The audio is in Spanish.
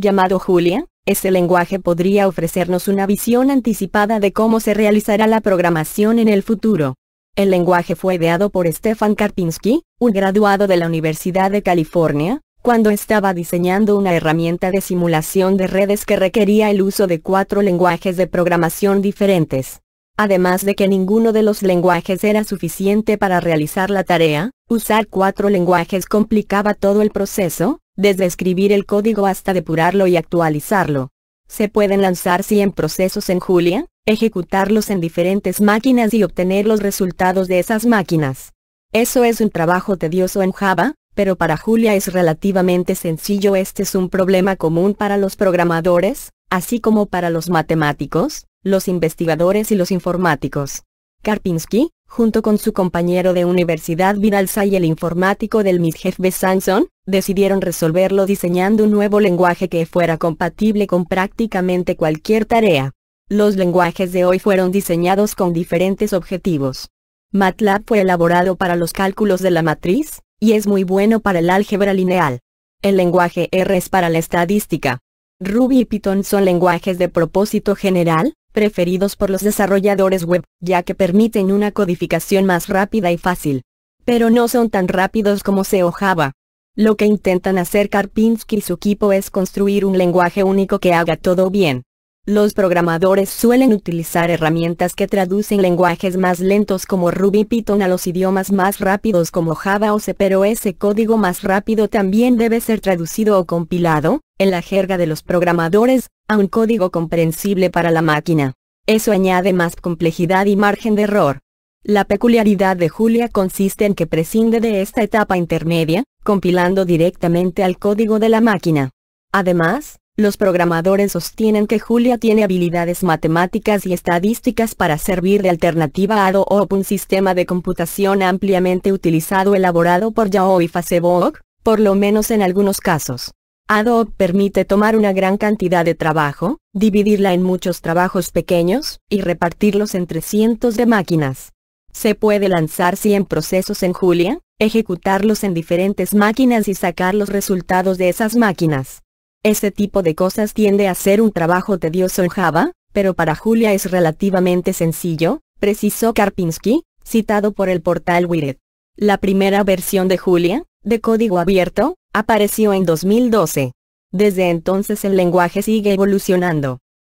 llamado Julia, ese lenguaje podría ofrecernos una visión anticipada de cómo se realizará la programación en el futuro. El lenguaje fue ideado por Stefan Karpinski, un graduado de la Universidad de California, cuando estaba diseñando una herramienta de simulación de redes que requería el uso de cuatro lenguajes de programación diferentes. Además de que ninguno de los lenguajes era suficiente para realizar la tarea, usar cuatro lenguajes complicaba todo el proceso, desde escribir el código hasta depurarlo y actualizarlo. Se pueden lanzar 100 procesos en Julia, ejecutarlos en diferentes máquinas y obtener los resultados de esas máquinas. Eso es un trabajo tedioso en Java, pero para Julia es relativamente sencillo. Este es un problema común para los programadores, así como para los matemáticos, los investigadores y los informáticos. Karpinski, junto con su compañero de universidad Vidalza y el informático del B. Sanson, decidieron resolverlo diseñando un nuevo lenguaje que fuera compatible con prácticamente cualquier tarea. Los lenguajes de hoy fueron diseñados con diferentes objetivos. MATLAB fue elaborado para los cálculos de la matriz, y es muy bueno para el álgebra lineal. El lenguaje R es para la estadística. Ruby y Python son lenguajes de propósito general, preferidos por los desarrolladores web, ya que permiten una codificación más rápida y fácil. Pero no son tan rápidos como se ojaba. Lo que intentan hacer Karpinski y su equipo es construir un lenguaje único que haga todo bien. Los programadores suelen utilizar herramientas que traducen lenguajes más lentos como Ruby Python a los idiomas más rápidos como Java o C pero ese código más rápido también debe ser traducido o compilado, en la jerga de los programadores, a un código comprensible para la máquina. Eso añade más complejidad y margen de error. La peculiaridad de Julia consiste en que prescinde de esta etapa intermedia, compilando directamente al código de la máquina. Además, los programadores sostienen que Julia tiene habilidades matemáticas y estadísticas para servir de alternativa a Adobe, un sistema de computación ampliamente utilizado elaborado por Yahoo y Facebook, por lo menos en algunos casos. Adobe permite tomar una gran cantidad de trabajo, dividirla en muchos trabajos pequeños, y repartirlos entre cientos de máquinas. Se puede lanzar 100 procesos en Julia, ejecutarlos en diferentes máquinas y sacar los resultados de esas máquinas. Este tipo de cosas tiende a ser un trabajo tedioso en Java, pero para Julia es relativamente sencillo, precisó Karpinski, citado por el portal Wired. La primera versión de Julia, de código abierto, apareció en 2012. Desde entonces el lenguaje sigue evolucionando.